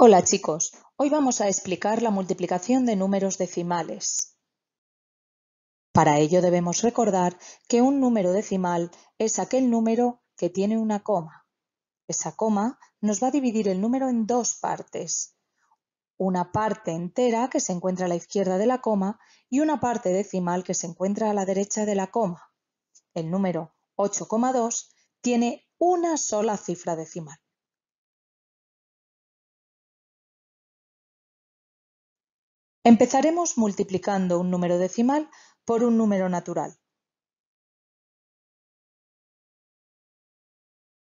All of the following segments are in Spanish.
Hola chicos, hoy vamos a explicar la multiplicación de números decimales. Para ello debemos recordar que un número decimal es aquel número que tiene una coma. Esa coma nos va a dividir el número en dos partes. Una parte entera que se encuentra a la izquierda de la coma y una parte decimal que se encuentra a la derecha de la coma. El número 8,2 tiene una sola cifra decimal. Empezaremos multiplicando un número decimal por un número natural.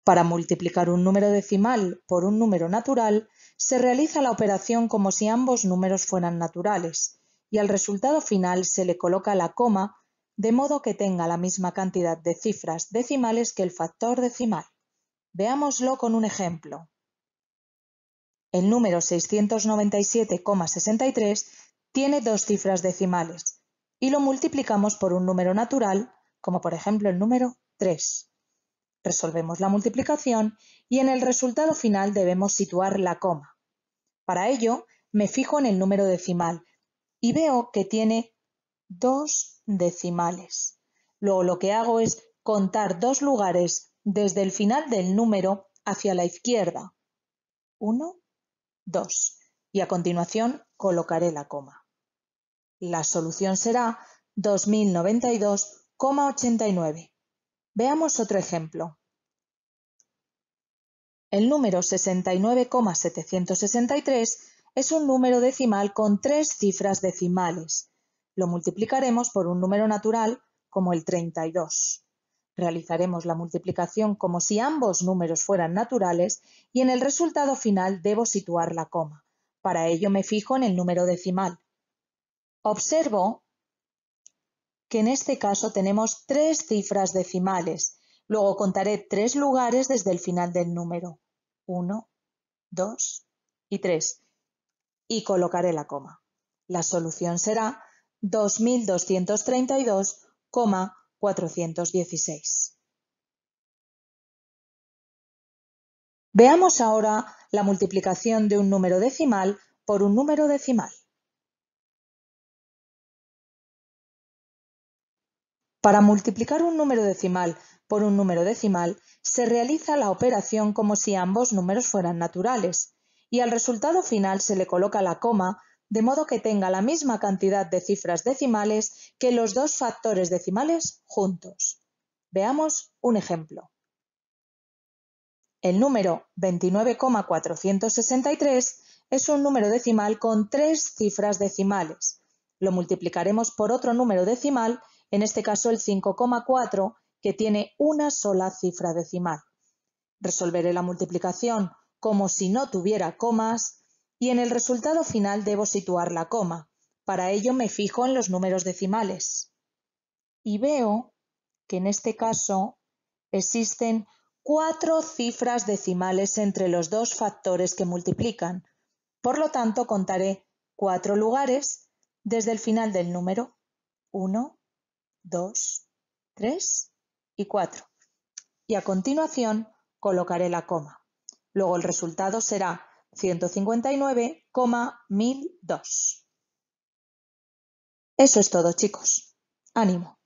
Para multiplicar un número decimal por un número natural, se realiza la operación como si ambos números fueran naturales, y al resultado final se le coloca la coma de modo que tenga la misma cantidad de cifras decimales que el factor decimal. Veámoslo con un ejemplo. El número 697,63 tiene dos cifras decimales y lo multiplicamos por un número natural, como por ejemplo el número 3. Resolvemos la multiplicación y en el resultado final debemos situar la coma. Para ello, me fijo en el número decimal y veo que tiene dos decimales. Luego lo que hago es contar dos lugares desde el final del número hacia la izquierda. 1, y a continuación colocaré la coma. La solución será 2092,89. Veamos otro ejemplo. El número 69,763 es un número decimal con tres cifras decimales. Lo multiplicaremos por un número natural como el 32. Realizaremos la multiplicación como si ambos números fueran naturales y en el resultado final debo situar la coma. Para ello me fijo en el número decimal. Observo que en este caso tenemos tres cifras decimales. Luego contaré tres lugares desde el final del número. 1, 2 y 3. Y colocaré la coma. La solución será 2232, 416. Veamos ahora la multiplicación de un número decimal por un número decimal. Para multiplicar un número decimal por un número decimal, se realiza la operación como si ambos números fueran naturales, y al resultado final se le coloca la coma de modo que tenga la misma cantidad de cifras decimales que los dos factores decimales juntos. Veamos un ejemplo. El número 29,463 es un número decimal con tres cifras decimales. Lo multiplicaremos por otro número decimal, en este caso el 5,4, que tiene una sola cifra decimal. Resolveré la multiplicación como si no tuviera comas y en el resultado final debo situar la coma. Para ello me fijo en los números decimales. Y veo que en este caso existen cuatro cifras decimales entre los dos factores que multiplican. Por lo tanto, contaré cuatro lugares desde el final del número 1, 2, 3 y 4. Y a continuación colocaré la coma. Luego el resultado será nueve mil dos. Eso es todo, chicos. Ánimo.